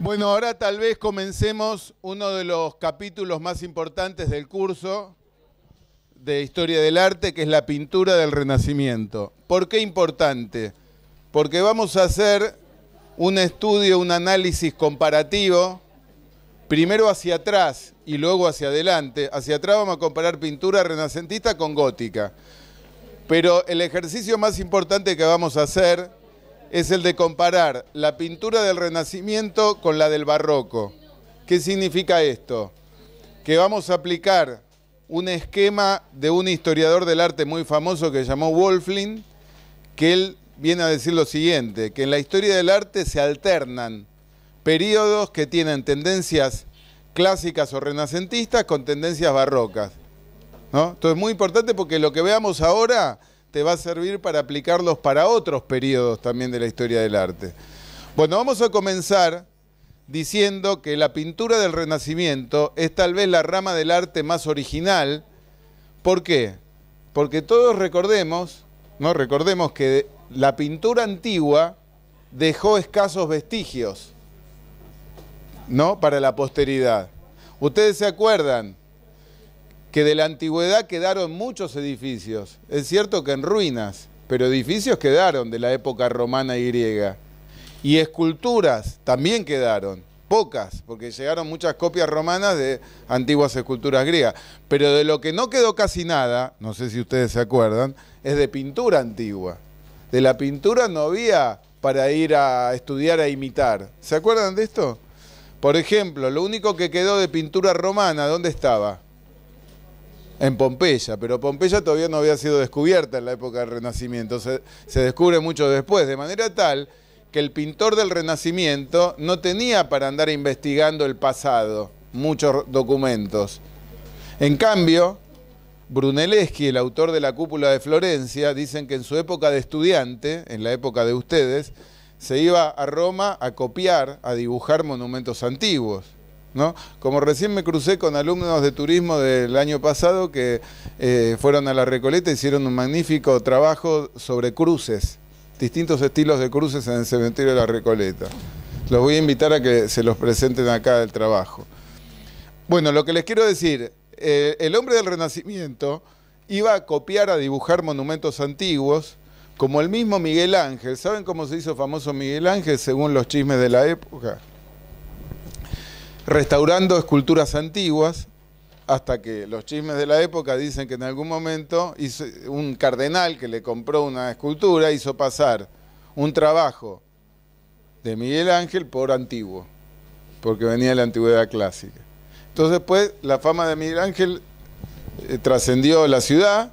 Bueno, ahora tal vez comencemos uno de los capítulos más importantes del curso de Historia del Arte, que es la pintura del Renacimiento. ¿Por qué importante? Porque vamos a hacer un estudio, un análisis comparativo, primero hacia atrás y luego hacia adelante. Hacia atrás vamos a comparar pintura renacentista con gótica. Pero el ejercicio más importante que vamos a hacer es el de comparar la pintura del Renacimiento con la del Barroco. ¿Qué significa esto? Que vamos a aplicar un esquema de un historiador del arte muy famoso que se llamó Wolflin, que él viene a decir lo siguiente, que en la historia del arte se alternan periodos que tienen tendencias clásicas o renacentistas con tendencias barrocas. ¿no? Entonces es muy importante porque lo que veamos ahora te va a servir para aplicarlos para otros periodos también de la historia del arte. Bueno, vamos a comenzar diciendo que la pintura del Renacimiento es tal vez la rama del arte más original. ¿Por qué? Porque todos recordemos, ¿no? Recordemos que la pintura antigua dejó escasos vestigios, ¿no? Para la posteridad. Ustedes se acuerdan que de la antigüedad quedaron muchos edificios, es cierto que en ruinas, pero edificios quedaron de la época romana y griega. Y esculturas también quedaron, pocas, porque llegaron muchas copias romanas de antiguas esculturas griegas. Pero de lo que no quedó casi nada, no sé si ustedes se acuerdan, es de pintura antigua. De la pintura no había para ir a estudiar a imitar. ¿Se acuerdan de esto? Por ejemplo, lo único que quedó de pintura romana, ¿dónde estaba? en Pompeya, pero Pompeya todavía no había sido descubierta en la época del Renacimiento, se, descubre mucho después, de manera tal que el pintor del Renacimiento no tenía para andar investigando el pasado, muchos documentos. En cambio, Brunelleschi, el autor de La cúpula de Florencia, dicen que en su época de estudiante, en la época de ustedes, se iba a Roma a copiar, a dibujar monumentos antiguos. Como recién me crucé con alumnos de turismo del año pasado que eh, fueron a la Recoleta, hicieron un magnífico trabajo sobre cruces, distintos estilos de cruces en el cementerio de la Recoleta. Los voy a invitar a que se los presenten acá del trabajo. Bueno, lo que les quiero decir, eh, el hombre del Renacimiento iba a copiar, a dibujar monumentos antiguos, como el mismo Miguel Ángel. ¿Saben cómo se hizo famoso Miguel Ángel según los chismes de la época? restaurando esculturas antiguas, hasta que los chismes de la época dicen que en algún momento un cardenal que le compró una escultura hizo pasar un trabajo de Miguel Ángel por antiguo, porque venía de la antigüedad clásica. Entonces, pues, la fama de Miguel Ángel eh, trascendió la ciudad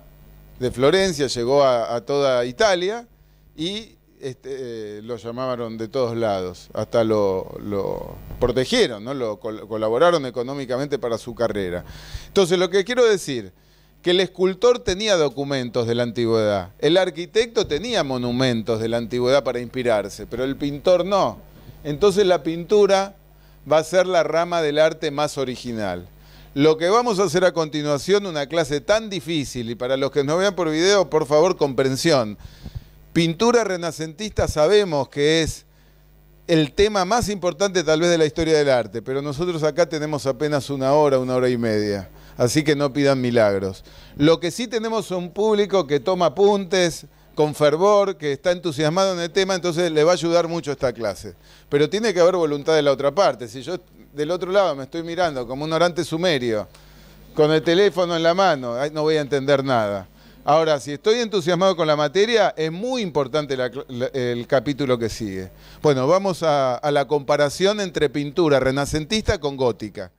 de Florencia, llegó a toda Italia y este, eh, lo llamaron de todos lados, hasta lo, protegieron, ¿no? lo colaboraron económicamente para su carrera. Entonces, lo que quiero decir, que el escultor tenía documentos de la antigüedad, el arquitecto tenía monumentos de la antigüedad para inspirarse, pero el pintor no. Entonces la pintura va a ser la rama del arte más original. Lo que vamos a hacer a continuación, una clase tan difícil, y para los que nos vean por video, por favor, comprensión. Pintura renacentista sabemos que es el tema más importante tal vez de la historia del arte, pero nosotros acá tenemos apenas una hora, una hora y media, así que no pidan milagros. Lo que sí tenemos es un público que toma apuntes con fervor, que está entusiasmado en el tema, entonces le va a ayudar mucho esta clase. Pero tiene que haber voluntad de la otra parte. Si yo del otro lado me estoy mirando como un orante sumerio, con el teléfono en la mano, no voy a entender nada. Ahora, si estoy entusiasmado con la materia, es muy importante el capítulo que sigue. Bueno, vamos a, a la comparación entre pintura renacentista con gótica.